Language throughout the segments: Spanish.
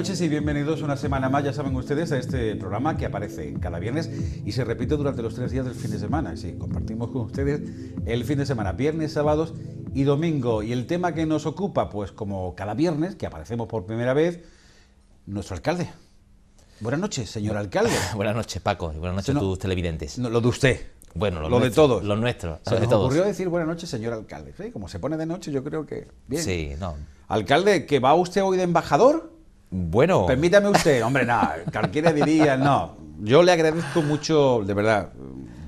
noches y bienvenidos una semana más, ya saben ustedes, a este programa que aparece cada viernes y se repite durante los tres días del fin de semana. Sí, compartimos con ustedes el fin de semana, viernes, sábados y domingo. Y el tema que nos ocupa, pues como cada viernes, que aparecemos por primera vez, nuestro alcalde. Buenas noches, señor alcalde. Buenas noches, Paco, buenas noches a tus televidentes. No, lo de usted. Bueno, lo, de todos. Lo nuestro. Se nos ocurrió decir buenas noches, señor alcalde. Como se pone de noche, yo creo que. Bien. Sí, no. Alcalde, ¿que va usted hoy de embajador? Bueno. Permítame usted, hombre, no, cualquiera diría, no. Yo le agradezco mucho, de verdad,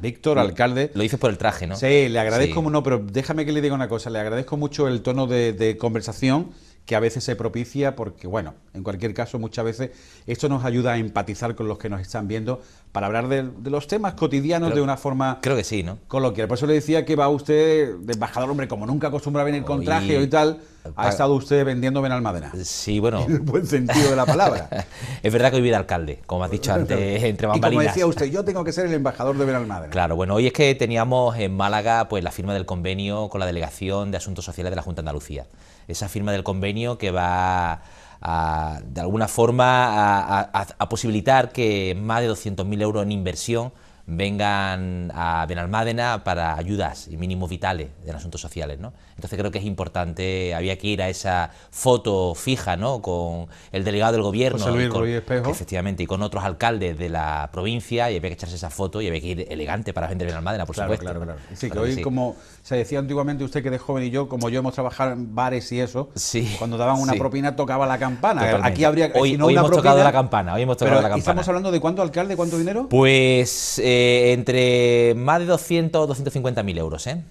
Víctor, alcalde. Lo dices por el traje, ¿no? Sí, le agradezco, mucho. no, pero déjame que le diga una cosa, le agradezco mucho el tono de, de conversación que a veces se propicia porque, bueno, en cualquier caso, muchas veces esto nos ayuda a empatizar con los que nos están viendo para hablar de, los temas cotidianos de una forma... Creo que sí, ¿no? Coloquial. Por eso le decía que va usted de embajador, hombre, como nunca acostumbra venir con traje y, tal, ha estado usted vendiendo Benalmádena. Sí, bueno... En el buen sentido de la palabra. es verdad que hoy de alcalde, como has dicho antes, entre bambalinas. Y como decía usted, yo tengo que ser el embajador de Benalmádena. Claro, bueno, hoy es que teníamos en Málaga pues la firma del convenio con la Delegación de Asuntos Sociales de la Junta de Andalucía esa firma del convenio que va a, de alguna forma a, a posibilitar que más de 200.000 euros en inversión vengan a Benalmádena para ayudas y mínimos vitales en asuntos sociales. ¿no? Entonces creo que es importante, había que ir a esa foto fija ¿no? con el delegado del gobierno, Espejo. efectivamente, y con otros alcaldes de la provincia, y había que echarse esa foto y había que ir elegante para vender Benalmádena, por supuesto. Claro, claro. Sí, que hoy, como se decía antiguamente usted que de joven y yo, como yo hemos trabajado en bares y eso, sí, cuando daban una propina tocaba la campana. Aquí habría, hoy, no hemos tocado la campana, hoy hemos tocado la campana. estamos hablando de cuánto alcalde, cuánto dinero? Pues... Eh, entre más de 200 o 250 mil euros. ¿eh?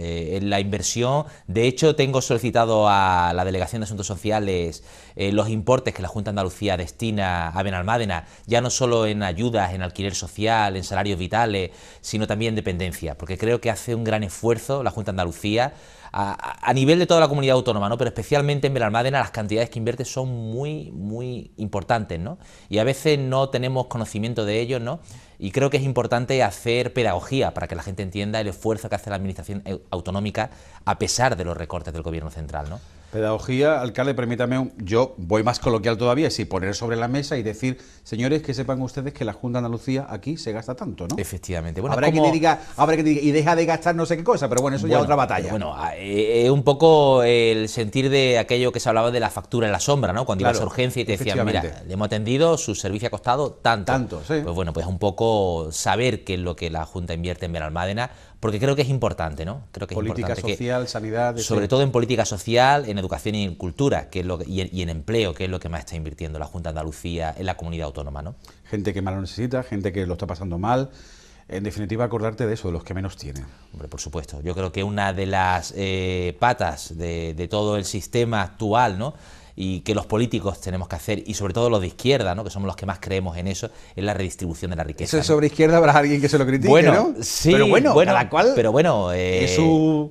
Eh, ...en la inversión, de hecho, tengo solicitado a la Delegación de Asuntos Sociales los importes que la Junta de Andalucía destina a Benalmádena, ya no solo en ayudas, en alquiler social, en salarios vitales, sino también en dependencia, porque creo que hace un gran esfuerzo la Junta de Andalucía a, nivel de toda la comunidad autónoma, ¿no? pero especialmente en Belalmádena, las cantidades que invierte son muy, muy importantes ¿no? y a veces no tenemos conocimiento de ello ¿no? y creo que es importante hacer pedagogía para que la gente entienda el esfuerzo que hace la Administración autonómica a pesar de los recortes del Gobierno central. ¿no? Pedagogía, alcalde, permítame, un, yo voy más coloquial todavía, sí, poner sobre la mesa y decir, señores, que sepan ustedes que la Junta de Andalucía aquí se gasta tanto, ¿no? Efectivamente. Bueno, habrá, que diga, y deja de gastar no sé qué cosa, pero bueno, eso ya es otra batalla. Bueno, ah, es eh, eh, un poco el sentir de aquello que se hablaba de la factura en la sombra, ¿no? Cuando iba la urgencia y te decían, mira, le hemos atendido, su servicio ha costado tanto. Tanto, sí. Pues bueno, pues un poco saber qué es lo que la Junta invierte en Benalmádena, porque creo que es importante, ¿no? Creo que política es social, sanidad, sobre todo en política social, en educación y en cultura, que es lo y, en, empleo, que es lo que más está invirtiendo la Junta de Andalucía en la comunidad autónoma, ¿no? Gente que más lo necesita, gente que lo está pasando mal. En definitiva, acordarte de eso, de los que menos tienen. Hombre, por supuesto. Yo creo que una de las eh, patas de, de todo el sistema actual, ¿no? y que los políticos tenemos que hacer, y sobre todo los de izquierda, ¿no? que somos los que más creemos en eso, en la redistribución de la riqueza. Eso es sobre izquierda habrá alguien que se lo critique, bueno, Sí, bueno, bueno cual. Pero bueno, eh,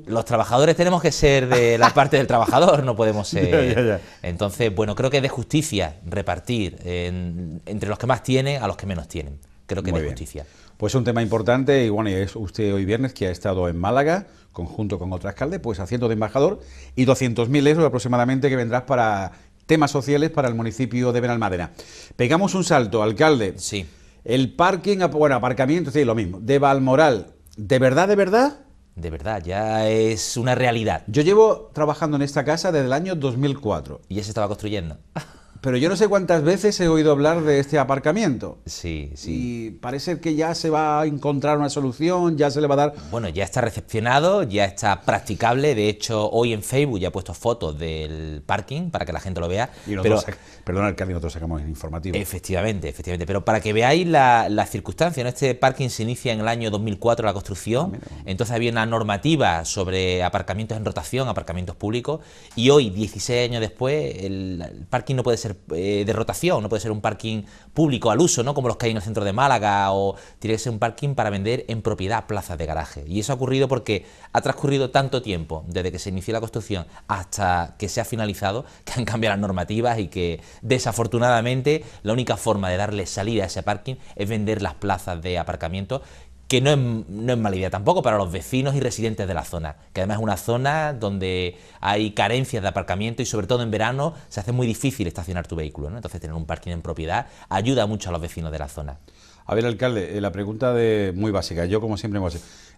los trabajadores tenemos que ser de la parte del trabajador, no podemos ser. Entonces, bueno, creo que es de justicia repartir entre los que más tienen a los que menos tienen. Creo que es de justicia. Pues un tema importante y bueno, es usted hoy viernes que ha estado en Málaga, conjunto con otro alcalde, pues haciendo de embajador y mil euros aproximadamente que vendrás para temas sociales para el municipio de Benalmádena. Pegamos un salto, alcalde. Sí. El parking, bueno, aparcamiento, sí, lo mismo. De Valmoral, ¿de verdad, de verdad? De verdad, ya es una realidad. Yo llevo trabajando en esta casa desde el año 2004. Y ya se estaba construyendo. Pero yo no sé cuántas veces he oído hablar de este aparcamiento. Sí, sí. Y parece que ya se va a encontrar una solución, ya se le va a dar... Bueno, ya está recepcionado, ya está practicable. De hecho, hoy en Facebook ya he puesto fotos del parking para que la gente lo vea. Y pero... Perdona, cambio nosotros sacamos el informativo. Efectivamente, efectivamente. Pero para que veáis la circunstancia este parking se inicia en el año 2004 la construcción, ah, entonces había una normativa sobre aparcamientos en rotación, aparcamientos públicos, y hoy, 16 años después, el parking no puede ser eh, de rotación, no puede ser un parking público al uso, ¿no? como los que hay en el centro de Málaga, o tiene que ser un parking para vender en propiedad plazas de garaje. Y eso ha ocurrido porque ha transcurrido tanto tiempo desde que se inició la construcción hasta que se ha finalizado, que han cambiado las normativas y que desafortunadamente la única forma de darle salida a ese parking es vender las plazas de aparcamiento que no es, no es, mala idea tampoco para los vecinos y residentes de la zona, que además es una zona donde hay carencias de aparcamiento y sobre todo en verano se hace muy difícil estacionar tu vehículo, ¿no? entonces tener un parking en propiedad ayuda mucho a los vecinos de la zona. A ver, alcalde, eh, la pregunta de muy básica, yo como siempre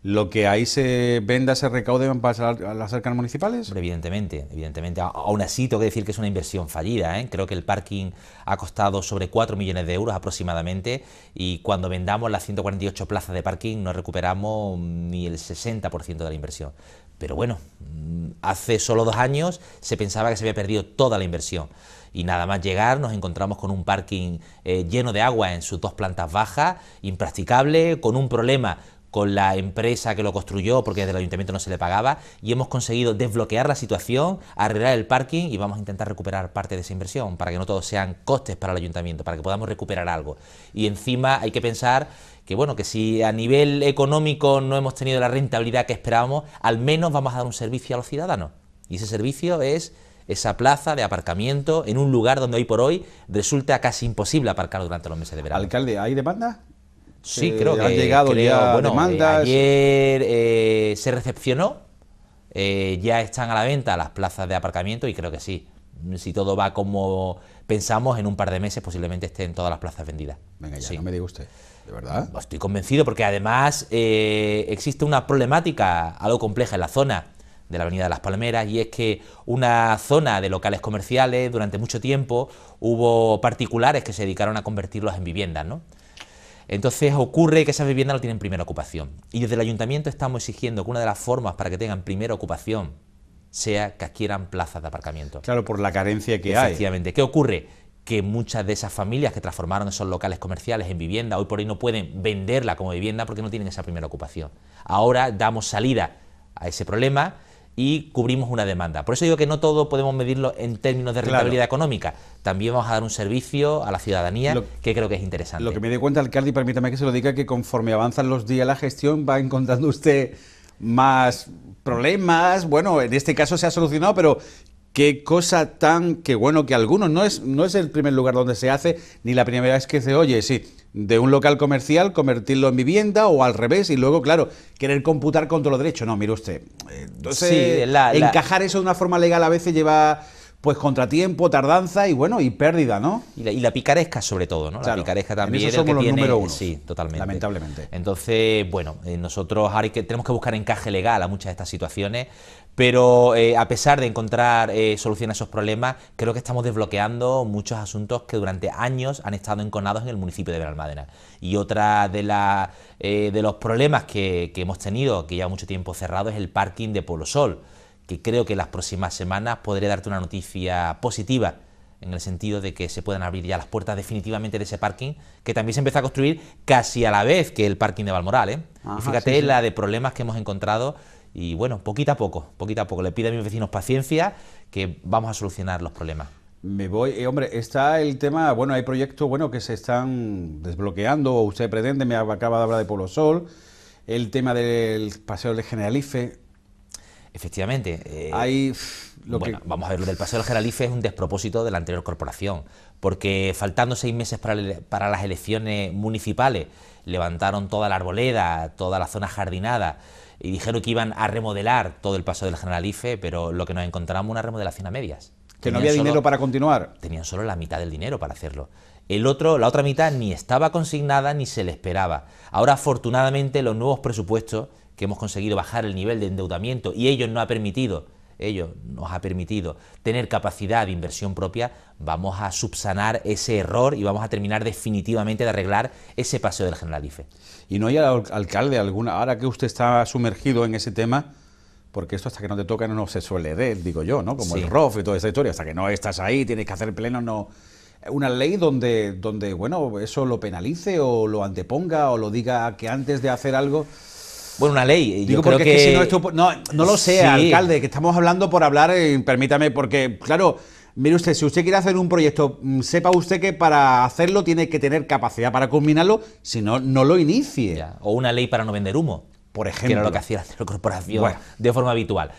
¿Lo que ahí se venda, se recaude, para las arcas municipales? evidentemente, evidentemente. Aún así, tengo que decir que es una inversión fallida. ¿eh? Creo que el parking ha costado sobre 4 millones de euros aproximadamente y cuando vendamos las 148 plazas de parking no recuperamos ni el 60% de la inversión. Pero bueno, mm, hace solo dos años se pensaba que se había perdido toda la inversión y nada más llegar nos encontramos con un parking eh, lleno de agua en sus dos plantas bajas, impracticable, con un problema con la empresa que lo construyó porque desde el ayuntamiento no se le pagaba y hemos conseguido desbloquear la situación, arreglar el parking y vamos a intentar recuperar parte de esa inversión para que no todos sean costes para el ayuntamiento, para que podamos recuperar algo. Y encima hay que pensar que bueno, que si a nivel económico no hemos tenido la rentabilidad que esperábamos, al menos vamos a dar un servicio a los ciudadanos. Y ese servicio es esa plaza de aparcamiento en un lugar donde hoy por hoy resulta casi imposible aparcar durante los meses de verano. Alcalde, ¿hay demanda? Sí, eh, creo que han llegado bueno, demandas. Eh, ayer eh, se recepcionó, ya están a la venta las plazas de aparcamiento y creo que sí. Si todo va como pensamos, en un par de meses posiblemente estén todas las plazas vendidas. Venga, ya no me diga usted. ¿De verdad? Estoy convencido porque además existe una problemática algo compleja en la zona de la Avenida de las Palmeras, y es que una zona de locales comerciales durante mucho tiempo hubo particulares que se dedicaron a convertirlos en viviendas, ¿no? Entonces ocurre que esas viviendas no tienen primera ocupación. Y desde el ayuntamiento estamos exigiendo que una de las formas para que tengan primera ocupación sea que adquieran plazas de aparcamiento. Claro, por la carencia que hay. Efectivamente. ¿Qué ocurre? Que muchas de esas familias que transformaron esos locales comerciales en vivienda, hoy por hoy no pueden venderla como vivienda porque no tienen esa primera ocupación. Ahora damos salida a ese problema y cubrimos una demanda. Por eso digo que no todo podemos medirlo en términos de rentabilidad económica. También vamos a dar un servicio a la ciudadanía que creo que es interesante. Lo que me di cuenta, alcalde, y permítame que se lo diga, que conforme avanzan los días la gestión va encontrando usted más problemas. Bueno, en este caso se ha solucionado, pero qué cosa tan que bueno que algunos no es no es el primer lugar donde se hace ni la primera vez que se oye, sí de un local comercial, convertirlo en vivienda o al revés y luego, claro, querer computar contra los derechos. No, mire usted. Eh, entonces, encajar eso de una forma legal a veces lleva pues contratiempo, tardanza y bueno, y pérdida, ¿no? Y la, y picaresca sobre todo, ¿no? la picaresca también. En eso los uno. Sí, totalmente. Lamentablemente. Entonces, bueno, eh, nosotros ahora que, tenemos que buscar encaje legal a muchas de estas situaciones pero eh, a pesar de encontrar eh, soluciones a esos problemas, creo que estamos desbloqueando muchos asuntos que durante años han estado enconados en el municipio de Benalmádena. Y otra de, eh, los problemas que, hemos tenido, que lleva mucho tiempo cerrado, es el parking de Polo Sol, que creo que las próximas semanas podré darte una noticia positiva en el sentido de que se puedan abrir ya las puertas definitivamente de ese parking, que también se empezó a construir casi a la vez que el parking de Valmoral. y fíjate la de problemas que hemos encontrado y bueno, poquito a poco, poquito a poco. Le pido a mis vecinos paciencia que vamos a solucionar los problemas. Me voy, eh, hombre, está el tema, bueno, hay proyectos bueno que se están desbloqueando, o usted pretende, me acaba de hablar de Polo Sol, el tema del paseo del Generalife. Efectivamente. hay eh, lo bueno, vamos a ver, lo del paseo del Generalife es un despropósito de la anterior corporación, porque faltando seis meses para las elecciones municipales, levantaron toda la arboleda, toda la zona jardinada y dijeron que iban a remodelar todo el paso del Generalife, pero lo que nos encontramos una remodelación a medias. Que no había dinero para continuar. Tenían solo la mitad del dinero para hacerlo. El otro, la otra mitad ni estaba consignada ni se le esperaba. Ahora, afortunadamente, los nuevos presupuestos que hemos conseguido bajar el nivel de endeudamiento y ellos no ha permitido ello nos ha permitido tener capacidad de inversión propia, vamos a subsanar ese error y vamos a terminar definitivamente de arreglar ese paseo del Generalife. Y no hay alcalde alguna, ahora que usted está sumergido en ese tema, porque esto hasta que no te toca no se suele de digo yo, ¿no? Como el ROF y toda esa historia, hasta que no estás ahí, tienes que hacer pleno, no... Una ley donde, donde, bueno, eso lo penalice o lo anteponga o lo diga que antes de hacer algo bueno, una ley. Yo creo si no, esto, no, no, lo sé, alcalde, que estamos hablando por hablar, eh, permítame, porque, claro, mire usted, si usted quiere hacer un proyecto, mm, sepa usted que para hacerlo tiene que tener capacidad para culminarlo, si no, no lo inicie. O una ley para no vender humo. Por ejemplo. Que era lo que hacía la corporación de forma habitual.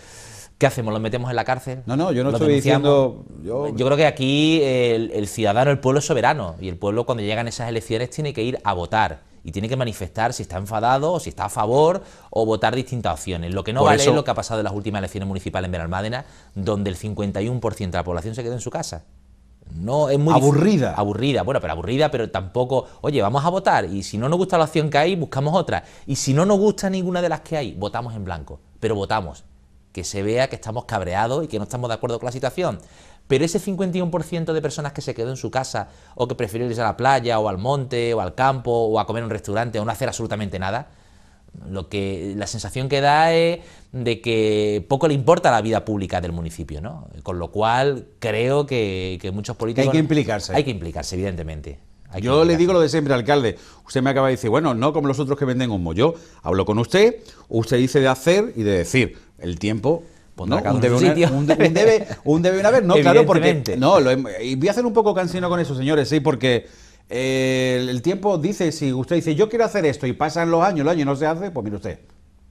¿Qué hacemos? ¿Lo metemos en la cárcel? No, no, yo no estoy diciendo. Pues yo... creo que aquí el, el ciudadano, el pueblo es soberano y el pueblo, cuando llegan esas elecciones, tiene que ir a votar y tiene que manifestar si está enfadado, o si está a favor o votar distintas opciones. Lo que no vale es lo que ha pasado en las últimas elecciones municipales en Benalmádena, donde el 51% de la población se quedó en su casa. No, es muy aburrida. Aburrida, bueno, pero aburrida, pero tampoco, oye, vamos a votar y si no nos gusta la opción que hay, buscamos otra. Y si no nos gusta ninguna de las que hay, votamos en blanco, pero votamos. Que se vea que estamos cabreados y que no estamos de acuerdo con la situación. Pero ese 51% de personas que se quedó en su casa o que prefirió irse a la playa o al monte o al campo o a comer en un restaurante o no hacer absolutamente nada, lo que la sensación que da es de que poco le importa la vida pública del municipio, ¿no? Con lo cual creo que, muchos políticos hay que implicarse, hay que implicarse evidentemente. yo le digo lo de siempre, alcalde. Usted me acaba de decir, bueno, no como los otros que venden humo. Yo hablo con usted, usted dice de hacer y de decir. El tiempo un, debe, sitio. un, vez, no, claro, porque... y voy a hacer un poco cansino con eso, señores, sí, porque... Eh, el, tiempo dice, si usted dice yo quiero hacer esto y pasan los años, el año no se hace, pues mire usted,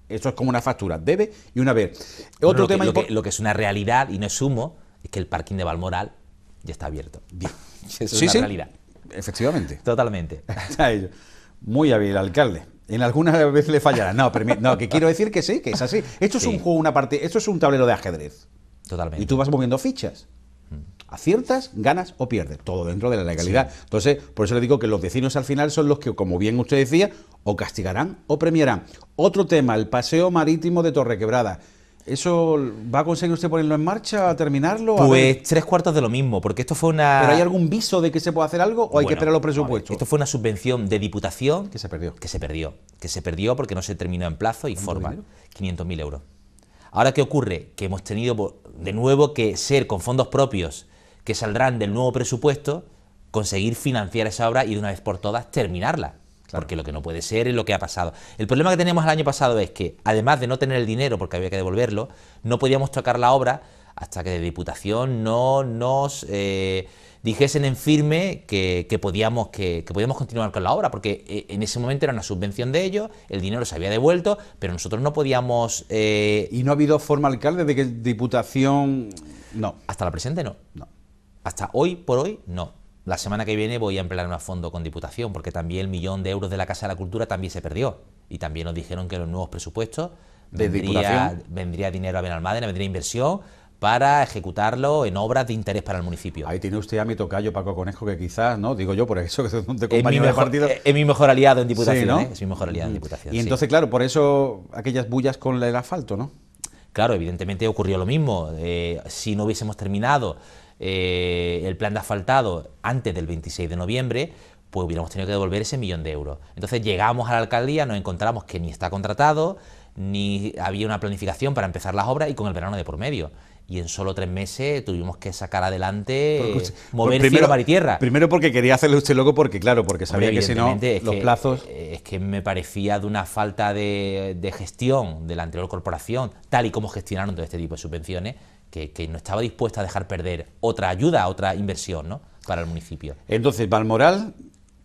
eso es como una factura, debe y una vez. Otro lo tema que, lo, que, es una realidad, y no es sumo es que el parking de Valmoral ya está abierto. es sí, una sí. realidad. Efectivamente. Totalmente. Muy hábil, alcalde. En alguna veces le fallará. No, que quiero decir que sí, que es así. Esto es un juego, una parte, esto es un tablero de ajedrez. Totalmente. Y tú vas moviendo fichas. Mm. Aciertas, ganas o pierdes, todo dentro de la legalidad. Entonces, por eso le digo que los vecinos al final son los que, como bien usted decía, o castigarán o premiarán. Otro tema, el paseo marítimo de Torrequebrada. ¿Eso va a conseguir usted ponerlo en marcha, terminarlo? Pues tres cuartos de lo mismo, porque esto fue una... ¿Pero hay algún viso de que se puede hacer algo o hay que esperar los presupuestos? esto fue una subvención de diputación... Que se perdió. Que se perdió, que se perdió porque no se terminó en plazo y forma. 500.000 euros. Ahora, ¿qué ocurre? Que hemos tenido pues, de nuevo que ser con fondos propios que saldrán del nuevo presupuesto, conseguir financiar esa obra y de una vez por todas terminarla. Porque lo que no puede ser es lo que ha pasado. El problema que teníamos el año pasado es que, además de no tener el dinero porque había que devolverlo, no podíamos tocar la obra hasta que de Diputación no nos eh, dijesen en firme que, podíamos, que, podíamos continuar con la obra, porque eh, en ese momento era una subvención de ellos, el dinero se había devuelto, pero nosotros no podíamos... Eh, ¿Y no ha habido forma, alcalde, de que Diputación...? No. Hasta la presente no. No. Hasta hoy por hoy no. La semana que viene voy a emplear un fondo con Diputación, porque también el millón de euros de la Casa de la Cultura también se perdió. Y también nos dijeron que los nuevos presupuestos vendría, dinero a Benalmádena, vendría inversión para ejecutarlo en obras de interés para el municipio. Ahí tiene usted a mi tocayo Paco Conejo, que quizás, ¿no? Digo yo, por eso que es un de partido. Es mi mejor aliado en Diputación, ¿eh? Es mi mejor aliado en mm. Diputación. Y entonces, claro, por eso aquellas bullas con el asfalto, ¿no? Claro, evidentemente ocurrió lo mismo. Eh, si no hubiésemos terminado eh, el plan de asfaltado antes del 26 de noviembre, pues hubiéramos tenido que devolver ese millón de euros. Entonces llegamos a la alcaldía, nos encontramos que ni está contratado, ni había una planificación para empezar las obras y con el verano de por medio. Y en solo tres meses tuvimos que sacar adelante, eh, mover primero, cielo, tierra. Primero porque quería hacerle usted loco, porque claro, porque sabía que si no, los plazos... Eh, es que me parecía de una falta de, de gestión de la anterior corporación, tal y como gestionaron todo este tipo de subvenciones, que, no estaba dispuesta a dejar perder otra ayuda, otra inversión ¿no? para el municipio. Entonces, Valmoral,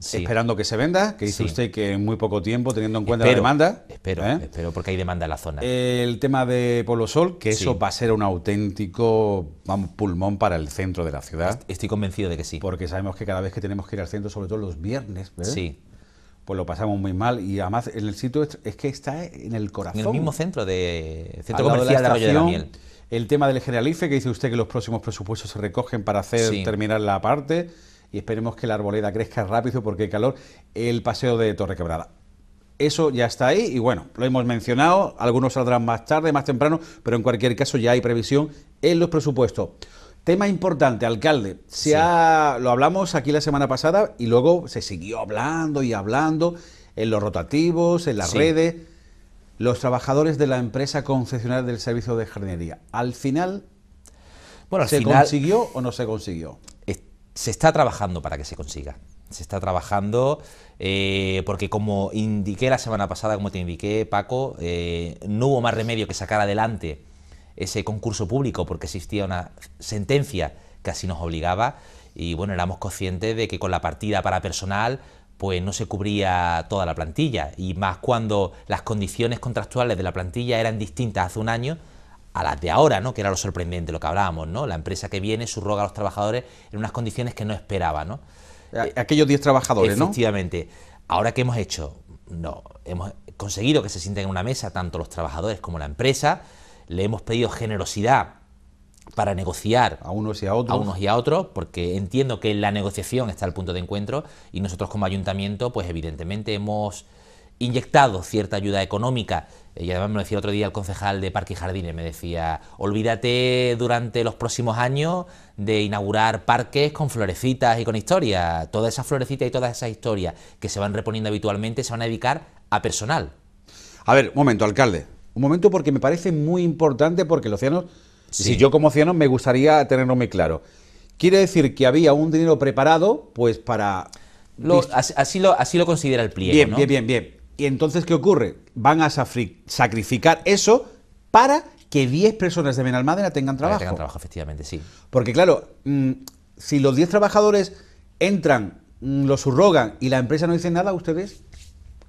esperando que se venda, que dice usted que en muy poco tiempo, teniendo en cuenta la demanda. Espero, ¿eh? espero, porque hay demanda en la zona. El tema de Polo Sol, que eso va a ser un auténtico pulmón para el centro de la ciudad. Estoy convencido de que sí. Porque sabemos que cada vez que tenemos que ir al centro, sobre todo los viernes, Sí pues lo pasamos muy mal y además el sitio es que está en el corazón. En el mismo centro de centro comercial el tema del Generalife, que dice usted que los próximos presupuestos se recogen para hacer terminar la parte y esperemos que la arboleda crezca rápido porque hay calor, el paseo de Torre Quebrada. Eso ya está ahí y bueno, lo hemos mencionado, algunos saldrán más tarde, más temprano, pero en cualquier caso ya hay previsión en los presupuestos. Tema importante, alcalde. Se lo hablamos aquí la semana pasada y luego se siguió hablando y hablando en los rotativos, en las redes los trabajadores de la empresa concesionaria del servicio de jardinería. Al final, bueno, ¿se consiguió o no se consiguió? se está trabajando para que se consiga. Se está trabajando eh, porque como indiqué la semana pasada, como te indiqué Paco, eh, no hubo más remedio que sacar adelante ese concurso público porque existía una sentencia que así nos obligaba y bueno, éramos conscientes de que con la partida para personal pues no se cubría toda la plantilla y más cuando las condiciones contractuales de la plantilla eran distintas hace un año a las de ahora, ¿no? Que era lo sorprendente, lo que hablábamos, ¿no? La empresa que viene subroga a los trabajadores en unas condiciones que no esperaba, ¿no? Aquellos 10 trabajadores, ¿no? Efectivamente. Ahora, que hemos hecho? No, hemos conseguido que se sienten en una mesa tanto los trabajadores como la empresa. Le hemos pedido generosidad para negociar a unos, y a, otros. unos y a otros, porque entiendo que la negociación está al punto de encuentro y nosotros como ayuntamiento, pues evidentemente hemos inyectado cierta ayuda económica. Y además me lo decía otro día el concejal de Parque y Jardines, me decía, olvídate durante los próximos años de inaugurar parques con florecitas y con historias. Todas esas florecitas y todas esas historias que se van reponiendo habitualmente se van a dedicar a personal. A ver, un momento, alcalde. Un momento porque me parece muy importante porque los Océano... Si yo como ciano me gustaría tenerlo muy claro. Quiere decir que había un dinero preparado, pues para... así, lo, considera el pliego, Bien, bien, bien, bien. ¿Y entonces qué ocurre? Van a sacrificar eso para que 10 personas de Benalmádena tengan trabajo. tengan trabajo, efectivamente, sí. Porque claro, mm, si los 10 trabajadores entran, lo mm, los subrogan y la empresa no dice nada, ustedes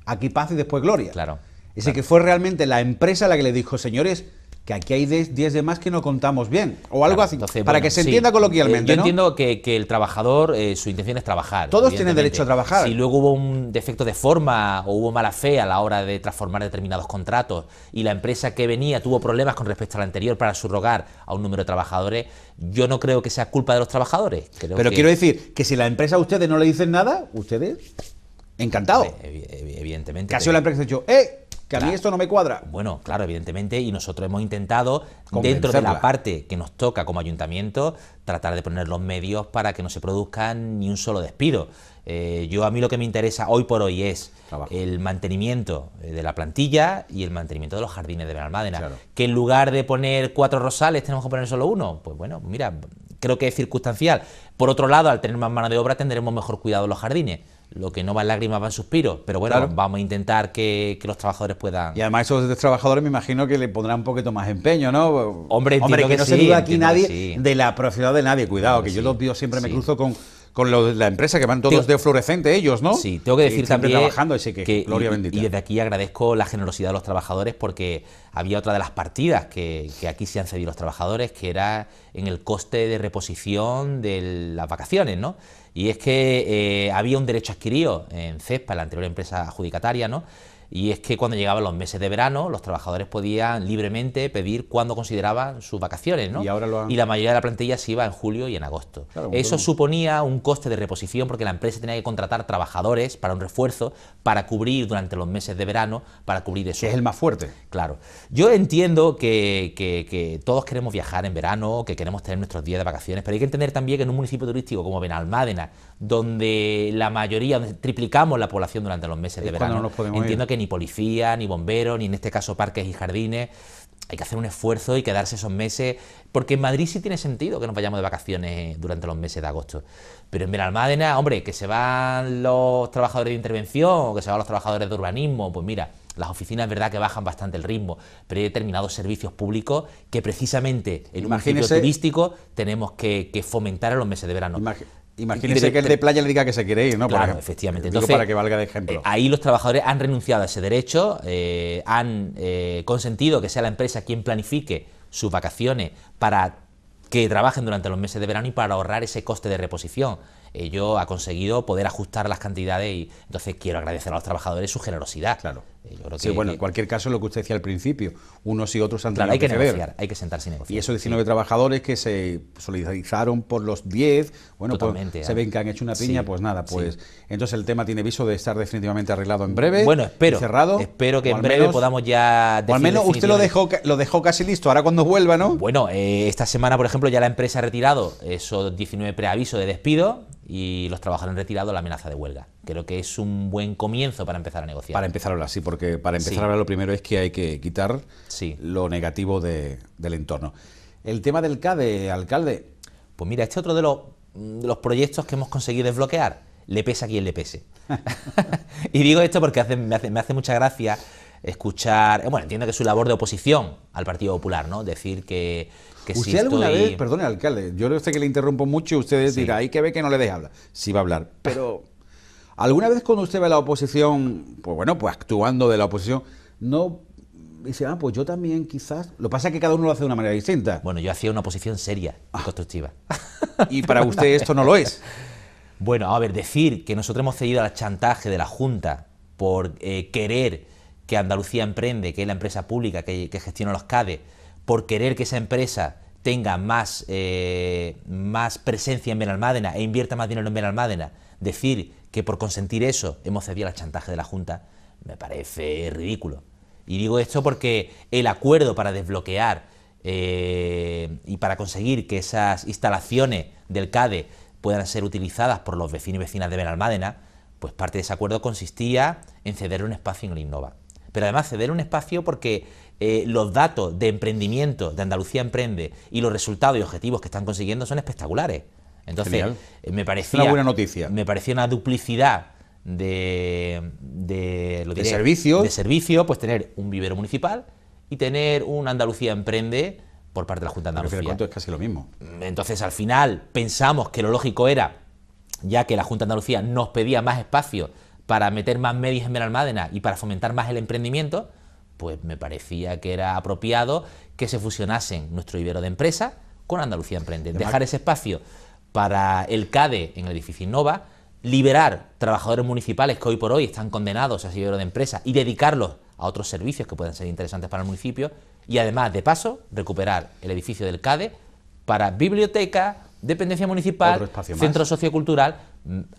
aquí paz y después gloria. Claro. Ese que fue realmente la empresa la que le dijo, señores, que aquí hay 10 de más que no contamos bien, o algo así, entonces, para que se entienda coloquialmente. Eh, yo entiendo que, el trabajador, eh, su intención es trabajar. Todos tienen derecho a trabajar. Si luego hubo un defecto de forma o hubo mala fe a la hora de transformar determinados contratos y la empresa que venía tuvo problemas con respecto a la anterior para subrogar a un número de trabajadores, yo no creo que sea culpa de los trabajadores. Pero quiero decir que si la empresa a ustedes no le dicen nada, ustedes Encantado. Evidentemente. Casi la empresa ha dicho, ¡eh! a mí esto no me cuadra. Bueno, claro, evidentemente, y nosotros hemos intentado, dentro de la parte que nos toca como ayuntamiento, tratar de poner los medios para que no se produzcan ni un solo despido. Eh, yo a mí lo que me interesa hoy por hoy es el mantenimiento eh, de la plantilla y el mantenimiento de los jardines de la Claro. Que en lugar de poner cuatro rosales tenemos que poner solo uno. Pues bueno, mira, creo que es circunstancial. Por otro lado, al tener más mano de obra tendremos mejor cuidado los jardines lo que no van lágrimas va suspiros, pero bueno, vamos a intentar que, los trabajadores puedan... Y además esos trabajadores me imagino que le pondrán un poquito más empeño, ¿no? Hombre, que, no se duda aquí nadie de la propiedad de nadie, cuidado, que, yo los veo siempre me cruzo con con de la empresa que van todos de fluorescente ellos, ¿no? Sí, tengo que decir también trabajando, así que, gloria bendita. Y desde aquí agradezco la generosidad de los trabajadores porque había otra de las partidas que, que aquí se han cedido los trabajadores, que era en el coste de reposición de las vacaciones, ¿no? Y es que eh, había un derecho adquirido en CESPA, la anterior empresa adjudicataria, y es que cuando llegaban los meses de verano, los trabajadores podían libremente pedir ...cuándo consideraban sus vacaciones, ¿no? Y, la mayoría de la plantilla se iba en julio y en agosto. Eso suponía un coste de reposición porque la empresa tenía que contratar trabajadores para un refuerzo, para cubrir durante los meses de verano, para cubrir eso. es el más fuerte. Claro. Yo entiendo que, todos queremos viajar en verano, que queremos tener nuestros días de vacaciones, pero hay que entender también que en un municipio turístico como Benalmádena, donde la mayoría, triplicamos la población durante los meses de verano, entiendo que ni ni policía, ni bomberos, ni en este caso parques y jardines. Hay que hacer un esfuerzo y quedarse esos meses, porque en Madrid sí tiene sentido que nos vayamos de vacaciones durante los meses de agosto. Pero en Benalmádena, hombre, que se van los trabajadores de intervención, que se van los trabajadores de urbanismo, pues mira, las oficinas es verdad que bajan bastante el ritmo, pero hay determinados servicios públicos que precisamente en un turístico tenemos que, que, fomentar en los meses de verano. Imagínese que el de playa le diga que se quiere ir, ¿no? Claro, efectivamente. Entonces, para que valga de ejemplo. Eh, ahí los trabajadores han renunciado a ese derecho, eh, han eh, consentido que sea la empresa quien planifique sus vacaciones para que trabajen durante los meses de verano y para ahorrar ese coste de reposición. Ello ha conseguido poder ajustar las cantidades y entonces quiero agradecer a los trabajadores su generosidad. Claro. Eh, sí, bueno, en cualquier caso, es lo que usted decía al principio, unos y otros han tenido hay que, negociar, hay que sentarse y negociar. Y esos 19 trabajadores que se solidarizaron por los 10, bueno, pues, se ah, ven que han hecho una piña, pues nada, pues. Entonces el tema tiene viso de estar definitivamente arreglado en breve. Bueno, espero. Cerrado. Espero que en breve podamos ya. O al menos usted lo dejó, lo dejó casi listo, ahora cuando vuelva, ¿no? Bueno, eh, esta semana, por ejemplo, ya la empresa ha retirado esos 19 preavisos de despido y los trabajadores han retirado la amenaza de huelga creo que es un buen comienzo para empezar a negociar. Para empezar a sí, porque para empezar a hablar lo primero es que hay que quitar lo negativo del entorno. El tema del CADE, alcalde. Pues mira, este otro mm, de los, proyectos que hemos conseguido desbloquear, le pesa a quien le pese. y digo esto porque me, hace, mucha gracia escuchar, eh, bueno, entiendo que es su labor de oposición al Partido Popular, ¿no? Decir que, que ¿Usted si alguna vez, perdone alcalde, yo sé que le interrumpo mucho y usted dirá, hay que ver que no le deje hablar. Sí va a hablar, pero ¿Alguna vez cuando usted ve a la oposición, pues bueno, pues actuando de la oposición, no dice, ah, pues yo también quizás... Lo pasa es que cada uno lo hace de una manera distinta. Bueno, yo hacía una oposición seria y constructiva. ¿Y para usted esto no lo es? Bueno, a ver, decir que nosotros hemos cedido al chantaje de la Junta por eh, querer que Andalucía Emprende, que es la empresa pública que, gestiona los CADE, por querer que esa empresa tenga más, eh, más presencia en Benalmádena e invierta más dinero en Benalmádena, decir que por consentir eso hemos cedido al chantaje de la Junta, me parece ridículo. Y digo esto porque el acuerdo para desbloquear eh, y para conseguir que esas instalaciones del CADE puedan ser utilizadas por los vecinos y vecinas de Benalmádena, pues parte de ese acuerdo consistía en ceder un espacio en el Innova. Pero además ceder un espacio porque eh, los datos de emprendimiento de Andalucía Emprende y los resultados y objetivos que están consiguiendo son espectaculares. Entonces, eh, me parecía. Una buena noticia. Me parecía una duplicidad de. lo de servicio, pues tener un vivero municipal y tener un Andalucía Emprende por parte de la Junta de Andalucía. Pero es casi lo mismo. Mm, entonces, al final, pensamos que lo lógico era, ya que la Junta de Andalucía nos pedía más espacio para meter más medios en Benalmádena y para fomentar más el emprendimiento, pues me parecía que era apropiado que se fusionasen nuestro vivero de empresa con Andalucía Emprende. Dejar ese espacio para el CADE en el edificio Innova, liberar trabajadores municipales que hoy por hoy están condenados a servidores de empresa y dedicarlos a otros servicios que puedan ser interesantes para el municipio y además, de paso, recuperar el edificio del CADE para biblioteca, dependencia municipal, centro sociocultural.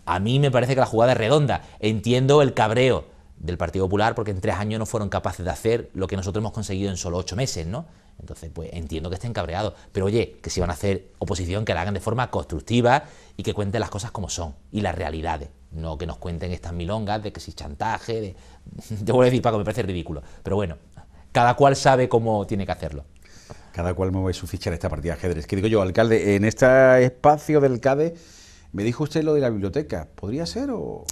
A mí me parece que la jugada es redonda. Entiendo el cabreo del Partido Popular porque en tres años no fueron capaces de hacer lo que nosotros hemos conseguido en solo ocho meses, ¿no? Entonces, pues entiendo que estén cabreados, pero oye, que si van a hacer oposición, que la hagan de forma constructiva y que cuenten las cosas como son y las realidades, no que nos cuenten estas milongas de que si chantaje, de... Te voy a decir, Paco, me parece ridículo, pero bueno, cada cual sabe cómo tiene que hacerlo. Cada cual mueve su ficha en esta partida de ajedrez. ¿Qué digo yo, alcalde? En este espacio del CADE me dijo usted lo de la biblioteca, ¿podría ser o...?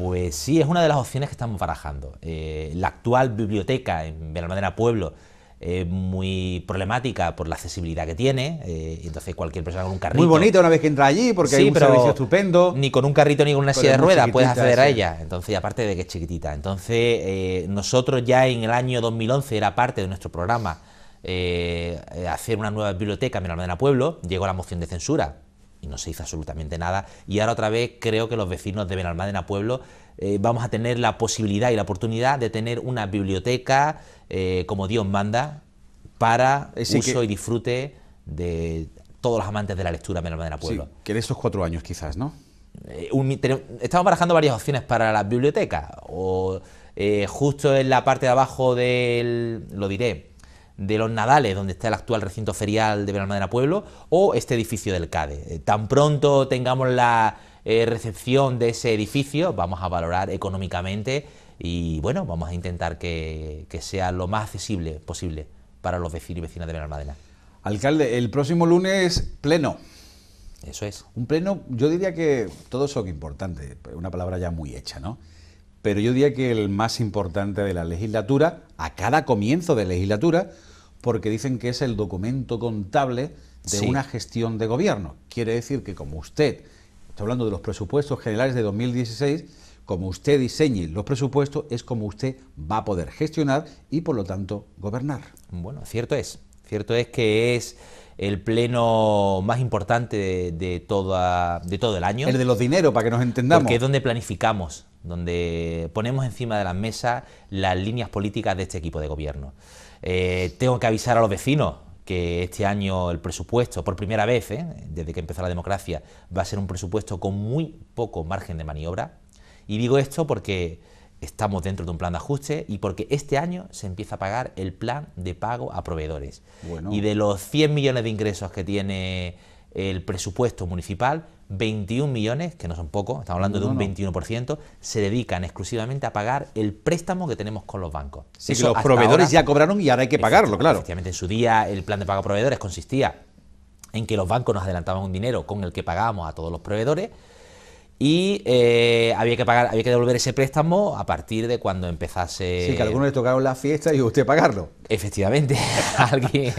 Pues sí, es una de las opciones que estamos barajando. Eh, la actual biblioteca en Benalmádena Pueblo es muy problemática por la accesibilidad que tiene, eh, entonces cualquier persona con un carrito... Muy bonita una vez que entra allí porque hay un servicio estupendo. Ni con un carrito ni con una silla de ruedas puedes acceder a ella, entonces aparte de que es chiquitita. Entonces eh, nosotros ya en el año 2011 era parte de nuestro programa hacer una nueva biblioteca en Benalmádena Pueblo, llegó la moción de censura y no se hizo absolutamente nada. Y ahora otra vez creo que los vecinos de Benalmádena Pueblo eh, vamos a tener la posibilidad y la oportunidad de tener una biblioteca eh, como Dios manda para uso y disfrute de todos los amantes de la lectura Benalmádena Pueblo. que de esos cuatro años quizás, ¿no? Eh, estamos barajando varias opciones para la biblioteca o justo en la parte de abajo del, lo diré, de los Nadales, donde está el actual recinto ferial de Benalmádena Pueblo, o este edificio del CADE. Eh, tan pronto tengamos la eh, recepción de ese edificio, vamos a valorar económicamente y bueno, vamos a intentar que, que sea lo más accesible posible para los vecinos y vecinas de Benalmádena. Alcalde, el próximo lunes pleno. Eso es. Un pleno, yo diría que todos son importante... una palabra ya muy hecha, ¿no? Pero yo diría que el más importante de la legislatura, a cada comienzo de legislatura, porque dicen que es el documento contable de una gestión de gobierno. Quiere decir que como usted, estoy hablando de los presupuestos generales de 2016, como usted diseñe los presupuestos es como usted va a poder gestionar y por lo tanto gobernar. Bueno, cierto es, cierto es que es el pleno más importante de, toda, de todo el año. El de los dinero para que nos entendamos. Porque es donde planificamos, donde ponemos encima de la mesa las líneas políticas de este equipo de gobierno. Eh, tengo que avisar a los vecinos que este año el presupuesto, por primera vez, ¿eh? desde que empezó la democracia, va a ser un presupuesto con muy poco margen de maniobra. Y digo esto porque estamos dentro de un plan de ajuste y porque este año se empieza a pagar el plan de pago a proveedores. Y de los 100 millones de ingresos que tiene el presupuesto municipal, 21 millones, que no son pocos, estamos hablando de un 21%, se dedican exclusivamente a pagar el préstamo que tenemos con los bancos. Sí, los proveedores ya cobraron y ahora hay que pagarlo, claro. Efectivamente, en su día el plan de pago a proveedores consistía en que los bancos nos adelantaban un dinero con el que pagábamos a todos los proveedores y eh, había que pagar, había que devolver ese préstamo a partir de cuando empezase. Sí, que a algunos le tocaron la fiesta y usted pagarlo. Efectivamente, a, mí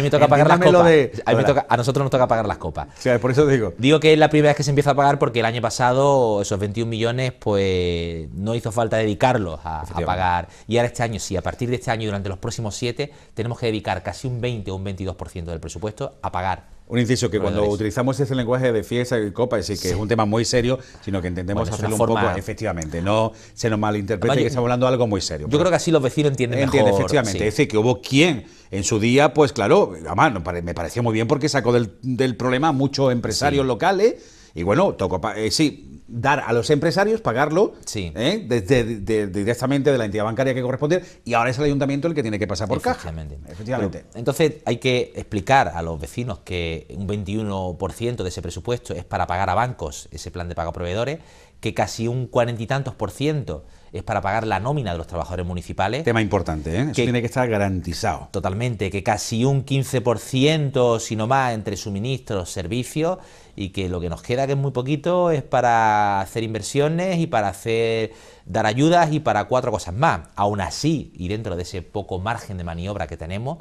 me toca pagar las copas. A, nosotros nos toca pagar las copas. por eso digo. Digo que es la primera vez que se empieza a pagar porque el año pasado esos 21 millones, pues no hizo falta dedicarlos a, pagar. Y ahora este año sí, a partir de este año y durante los próximos siete tenemos que dedicar casi un 20 o un 22% del presupuesto a pagar un inciso que cuando utilizamos ese lenguaje de fiesta y copa, es decir, que es un tema muy serio, sino que entendemos hacerlo un poco, efectivamente, no se nos malinterprete que estamos hablando de algo muy serio. Yo pues. creo que así los vecinos entienden entiende, efectivamente. Es decir, que hubo quien en su día, pues claro, además me pareció muy bien porque sacó del, problema a muchos empresarios locales y bueno, tocó, eh, sí, dar a los empresarios, pagarlo ¿eh? Desde, directamente de la entidad bancaria que corresponde y ahora es el ayuntamiento el que tiene que pasar por Efectivamente. caja. Efectivamente. entonces hay que explicar a los vecinos que un 21% de ese presupuesto es para pagar a bancos ese plan de pago a proveedores, que casi un cuarenta y tantos por ciento es para pagar la nómina de los trabajadores municipales. Tema importante, ¿eh? Eso tiene que estar garantizado. Totalmente, que casi un 15%, si no más, entre suministros, servicios y que lo que nos queda, que es muy poquito, es para hacer inversiones y para hacer dar ayudas y para cuatro cosas más. Aún así, y dentro de ese poco margen de maniobra que tenemos,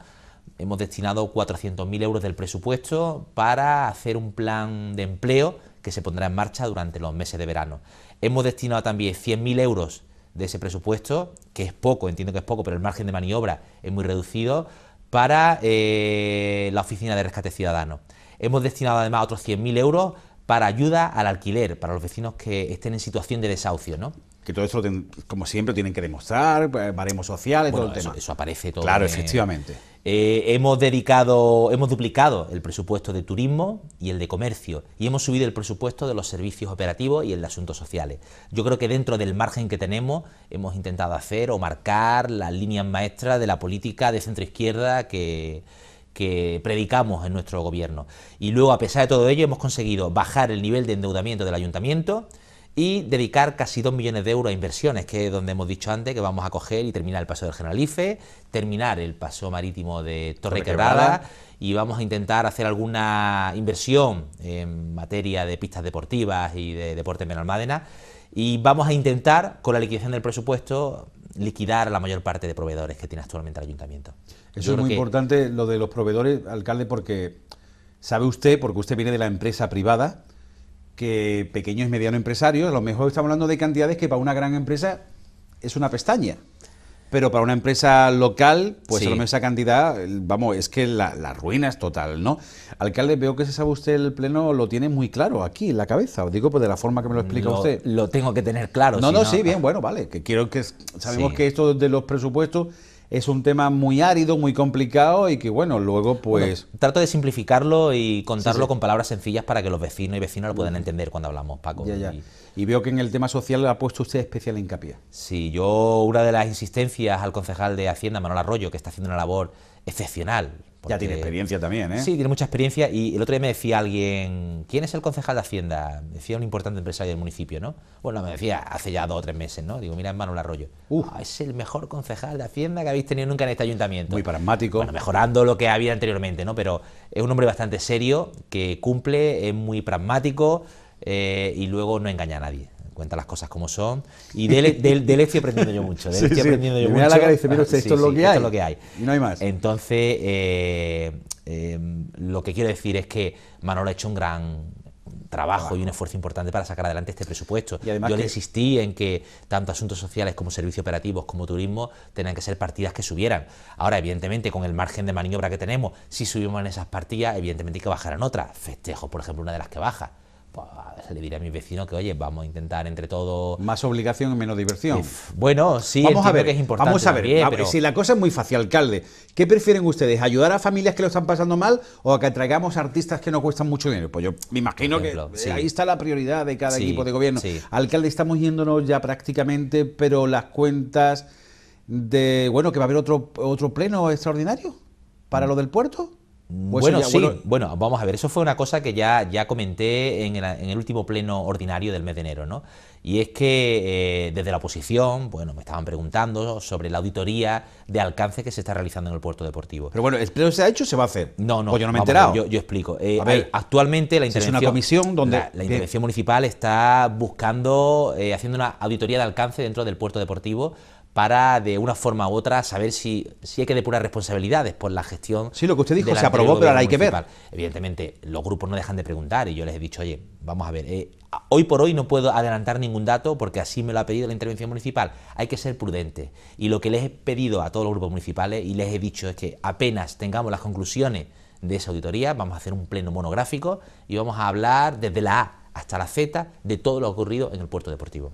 hemos destinado 400.000 euros del presupuesto para hacer un plan de empleo que se pondrá en marcha durante los meses de verano. Hemos destinado también 100.000 euros de ese presupuesto, que es poco, entiendo que es poco, pero el margen de maniobra es muy reducido, para eh, la Oficina de Rescate Ciudadano. Hemos destinado además otros 100.000 euros para ayuda al alquiler, para los vecinos que estén en situación de desahucio, ¿no? Que todo esto, como siempre, tienen que demostrar, eh, baremos sociales, todo el tema. Eso aparece todo. Claro, efectivamente. Eh, hemos dedicado, hemos duplicado el presupuesto de turismo y el de comercio y hemos subido el presupuesto de los servicios operativos y el de asuntos sociales. Yo creo que dentro del margen que tenemos hemos intentado hacer o marcar las líneas maestras de la política de centro izquierda que, que predicamos en nuestro gobierno. Y luego, a pesar de todo ello, hemos conseguido bajar el nivel de endeudamiento del ayuntamiento y dedicar casi 2 millones de euros a inversiones, que es donde hemos dicho antes que vamos a coger y terminar el paso del Generalife, terminar el paso marítimo de Torre, Quebrada, y vamos a intentar hacer alguna inversión en materia de pistas deportivas y de deporte en Almadena Y vamos a intentar, con la liquidación del presupuesto, liquidar la mayor parte de proveedores que tiene actualmente el ayuntamiento. Eso es muy importante, lo de los proveedores, alcalde, porque sabe usted, porque usted viene de la empresa privada, que pequeños y medianos empresarios, a lo mejor estamos hablando de cantidades que para una gran empresa es una pestaña pero para una empresa local, pues esa cantidad, vamos, es que la, ruina es total, ¿no? Alcalde, veo que se sabe usted el pleno, lo tiene muy claro aquí en la cabeza, os digo, pues de la forma que me lo explica usted. Lo tengo que tener claro. No, no, no, sí, bien, bueno, vale, que quiero que, sabemos que esto de los presupuestos es un tema muy árido, muy complicado y que, bueno, luego pues... trato de simplificarlo y contarlo con palabras sencillas para que los vecinos y vecinas lo puedan entender cuando hablamos, Paco. Y, veo que en el tema social le ha puesto usted especial hincapié. Sí, yo una de las insistencias al concejal de Hacienda, Manuel Arroyo, que está haciendo una labor excepcional, ya tiene experiencia también, ¿eh? Sí, tiene mucha experiencia. Y el otro día me decía alguien, ¿quién es el concejal de Hacienda? decía un importante empresario del municipio, ¿no? Bueno, me decía hace ya dos o tres meses, ¿no? Digo, mira, es Manuel Arroyo. Uh. Ah, es el mejor concejal de Hacienda que habéis tenido nunca en este ayuntamiento. Muy pragmático. Bueno, mejorando lo que había anteriormente, ¿no? Pero es un hombre bastante serio, que cumple, es muy pragmático eh, y luego no engaña a nadie cuenta las cosas como son. Y de del, estoy aprendiendo yo mucho. aprendiendo mira la cara y dice, esto, es, lo que hay. Y no hay más. Entonces, eh, eh, lo que quiero decir es que Manolo ha hecho un gran trabajo y un esfuerzo importante para sacar adelante este presupuesto. Yo le insistí en que tanto asuntos sociales como servicios operativos como turismo tenían que ser partidas que subieran. Ahora, evidentemente, con el margen de maniobra que tenemos, si subimos en esas partidas, evidentemente hay que bajar en otras. Festejo, por ejemplo, una de las que baja pues, le diré a mis vecinos que, oye, vamos a intentar entre todos. Más obligación y menos diversión. bueno, sí, vamos a ver, es importante. Vamos a ver, si la cosa es muy fácil, alcalde, ¿qué prefieren ustedes? ¿Ayudar a familias que lo están pasando mal o a que traigamos artistas que nos cuestan mucho dinero? Pues yo me imagino que ahí está la prioridad de cada equipo de gobierno. Alcalde, estamos yéndonos ya prácticamente, pero las cuentas de, bueno, que va a haber otro, otro pleno extraordinario para mm. lo del puerto. Pues bueno, sí, bueno... vamos a ver, eso fue una cosa que ya, ya comenté en el, último pleno ordinario del mes de enero, ¿no? Y es que eh, desde la oposición, bueno, me estaban preguntando sobre la auditoría de alcance que se está realizando en el puerto deportivo. Pero bueno, ¿el pleno se ha hecho se va a hacer? No, no. Pues yo no me he enterado. Yo, explico. Eh, a ver, actualmente la intervención... comisión donde... La, municipal está buscando, eh, haciendo una auditoría de alcance dentro del puerto deportivo para de una forma u otra saber si, si hay que depurar responsabilidades por la gestión. Sí, lo que usted dijo se aprobó, pero ahora hay que ver. Evidentemente, los grupos no dejan de preguntar y yo les he dicho, oye, vamos a ver, eh, hoy por hoy no puedo adelantar ningún dato porque así me lo ha pedido la intervención municipal. Hay que ser prudentes. Y lo que les he pedido a todos los grupos municipales y les he dicho es que apenas tengamos las conclusiones de esa auditoría, vamos a hacer un pleno monográfico y vamos a hablar desde la A hasta la Z de todo lo ocurrido en el puerto deportivo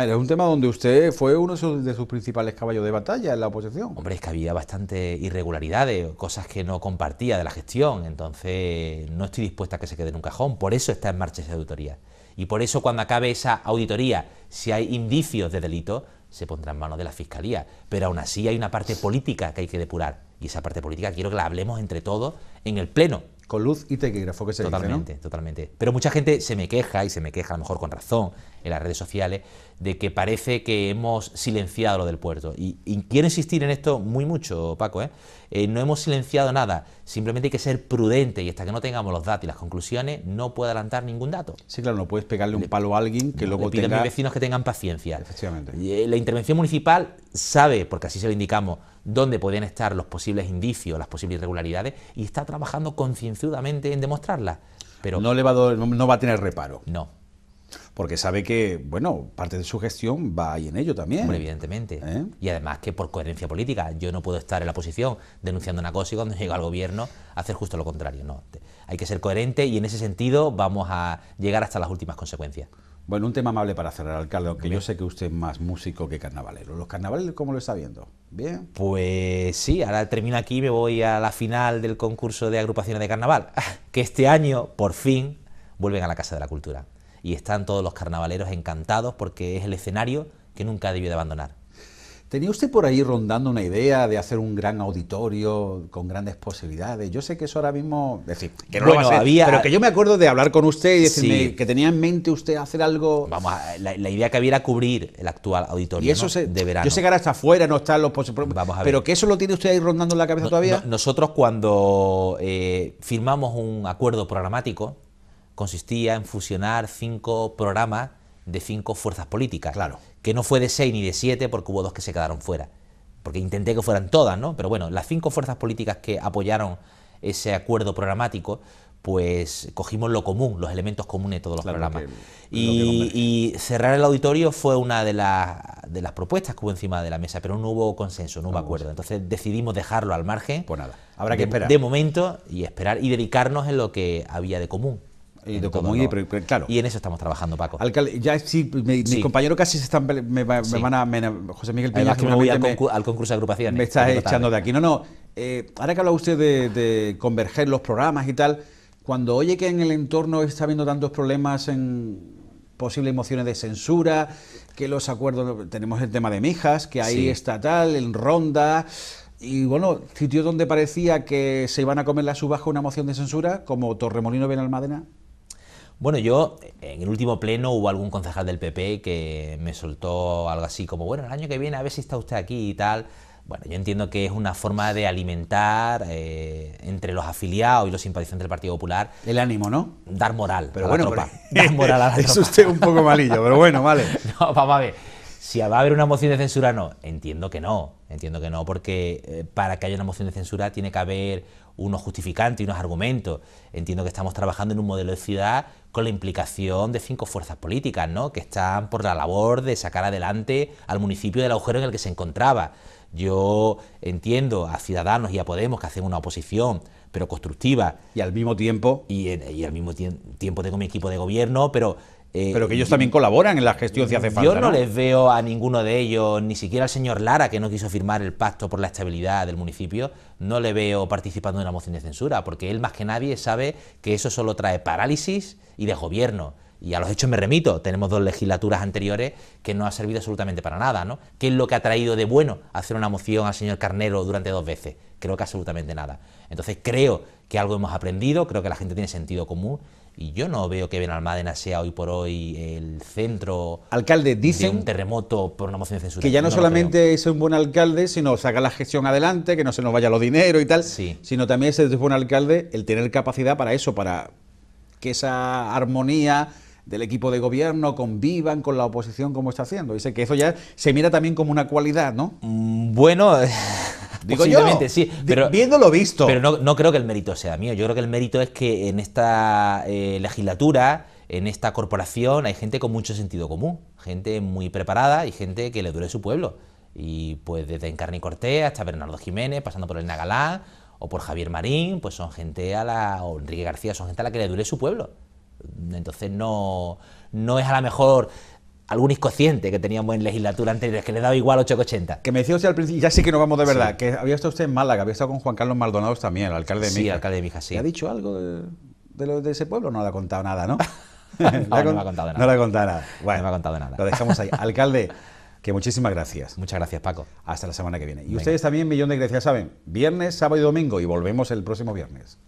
es un tema donde usted fue uno de sus, principales caballos de batalla en la oposición. Hombre, es que había bastante irregularidades, cosas que no compartía de la gestión, entonces no estoy dispuesta a que se quede en un cajón, por eso está en marcha esa auditoría. Y por eso cuando acabe esa auditoría, si hay indicios de delito, se pondrá en manos de la Fiscalía. Pero aún así hay una parte política que hay que depurar. Y esa parte política quiero que la hablemos entre todos en el Pleno, con luz y tequígrafo, que se Totalmente, dice, ¿no? totalmente. Pero mucha gente se me queja, y se me queja a lo mejor con razón, en las redes sociales, de que parece que hemos silenciado lo del puerto. Y, quiero insistir en esto muy mucho, Paco, ¿eh? ¿eh? no hemos silenciado nada, simplemente hay que ser prudente y hasta que no tengamos los datos y las conclusiones no puedo adelantar ningún dato. Sí, claro, no puedes pegarle un palo a alguien que lo luego le pido a mis vecinos que tengan paciencia. Efectivamente. y eh, la intervención municipal sabe, porque así se lo indicamos, dónde pueden estar los posibles indicios, las posibles irregularidades, y está trabajando concienzudamente en demostrarlas. Pero no, le va a no va a tener reparo. No, porque sabe que, bueno, parte de su gestión va ahí en ello también. evidentemente. ¿Eh? Y además que por coherencia política, yo no puedo estar en la posición denunciando una cosa y cuando llega al gobierno hacer justo lo contrario. No, hay que ser coherente y en ese sentido vamos a llegar hasta las últimas consecuencias. Bueno, un tema amable para cerrar, alcalde, aunque yo sé que usted es más músico que carnavalero. ¿Los carnavales cómo lo está viendo? ¿Bien? Pues sí, ahora termino aquí y me voy a la final del concurso de agrupaciones de carnaval, que este año, por fin, vuelven a la Casa de la Cultura. Y están todos los carnavaleros encantados porque es el escenario que nunca debió de abandonar. ¿Tenía usted por ahí rondando una idea de hacer un gran auditorio con grandes posibilidades? Yo sé que eso ahora mismo... Es decir, que no lo va a pero que yo me acuerdo de hablar con usted y decirme que tenía en mente usted hacer algo... Vamos, la, idea que había era cubrir el actual auditorio y eso se, de verano. Yo sé que ahora está fuera, no están los... Vamos a ver. Pero que eso lo tiene usted ahí rondando en la cabeza todavía. nosotros cuando eh, firmamos un acuerdo programático, consistía en fusionar cinco programas de cinco fuerzas políticas. Claro que no fue de seis ni de siete porque hubo dos que se quedaron fuera. Porque intenté que fueran todas, ¿no? Pero bueno, las cinco fuerzas políticas que apoyaron ese acuerdo programático, pues cogimos lo común, los elementos comunes de todos los programas. y, cerrar el auditorio fue una de, de, las propuestas que hubo encima de la mesa, pero no hubo consenso, no hubo acuerdo. Entonces decidimos dejarlo al margen. por pues nada, habrá que esperar. De momento y esperar y dedicarnos en lo que había de común. Y en eso estamos trabajando, Paco. mi, compañero casi se está me, van a. José Miguel me voy al, concurso de agrupaciones. Me estás echando de aquí. No, no. Eh, ahora que habla usted de, converger los programas y tal, cuando oye que en el entorno está habiendo tantos problemas en, posibles mociones de censura, que los acuerdos, tenemos el tema de Mijas, que ahí está tal en Ronda, y bueno, sitios donde parecía que se iban a comer La uvas una moción de censura, como Torremolino almadena bueno, yo en el último pleno hubo algún concejal del PP que me soltó algo así como, bueno, el año que viene a ver si está usted aquí y tal. Bueno, yo entiendo que es una forma de alimentar eh, entre los afiliados y los simpatizantes del Partido Popular. El ánimo, ¿no? Dar moral pero a bueno, la tropa. Dar moral a Es usted un poco malillo, pero bueno, vale. no, vamos a ver. Si va a haber una moción de censura, no. Entiendo que no. Entiendo que no, porque eh, para que haya una moción de censura tiene que haber unos justificantes y unos argumentos. Entiendo que estamos trabajando en un modelo de ciudad con la implicación de cinco fuerzas políticas, ¿no? que están por la labor de sacar adelante al municipio del agujero en el que se encontraba. Yo entiendo a Ciudadanos y a Podemos que hacen una oposición, pero constructiva. Y al mismo tiempo. Y, al mismo tiempo tengo mi equipo de gobierno, pero eh, Pero que ellos también colaboran en la gestión si hace falta. Yo no, les veo a ninguno de ellos, ni siquiera al señor Lara, que no quiso firmar el pacto por la estabilidad del municipio, no le veo participando en una moción de censura, porque él más que nadie sabe que eso solo trae parálisis y de gobierno. Y a los hechos me remito, tenemos dos legislaturas anteriores que no ha servido absolutamente para nada, ¿no? ¿Qué es lo que ha traído de bueno hacer una moción al señor Carnero durante dos veces? Creo que absolutamente nada. Entonces creo que algo hemos aprendido, creo que la gente tiene sentido común y yo no veo que Benalmádena sea hoy por hoy el centro alcalde, dicen de un terremoto por una moción de censura. Que ya no, solamente es un buen alcalde, sino saca la gestión adelante, que no se nos vaya los dinero y tal, sí. sino también es un buen alcalde el tener capacidad para eso, para que esa armonía del equipo de gobierno, convivan con la oposición como está haciendo. Dice que eso ya se mira también como una cualidad, ¿no? Mm, bueno, digo yo, sí, pero, visto. Pero no, creo que el mérito sea mío, yo creo que el mérito es que en esta eh, legislatura, en esta corporación, hay gente con mucho sentido común, gente muy preparada y gente que le dure su pueblo. Y pues desde Encarni Cortés hasta Bernardo Jiménez, pasando por el Nagalá o por Javier Marín, pues son gente a la, o Enrique García, son gente a la que le dure su pueblo entonces no, no es a lo mejor algún inconsciente que teníamos en legislatura anterior que le daba igual 8,80. Que me decía usted al principio, ya sé que no vamos de verdad, que había estado usted en Málaga, había estado con Juan Carlos Maldonado también, el alcalde de Mijas. Sí, alcalde de Mijas, sí. ha dicho algo de, ese pueblo? No le ha contado nada, ¿no? no, le ha contado nada. No le ha contado nada. Bueno, no me ha contado nada. Lo dejamos ahí. Alcalde, que muchísimas gracias. Muchas gracias, Paco. Hasta la semana que viene. Y ustedes también, millón de gracias, saben, viernes, sábado y domingo, y volvemos el próximo viernes.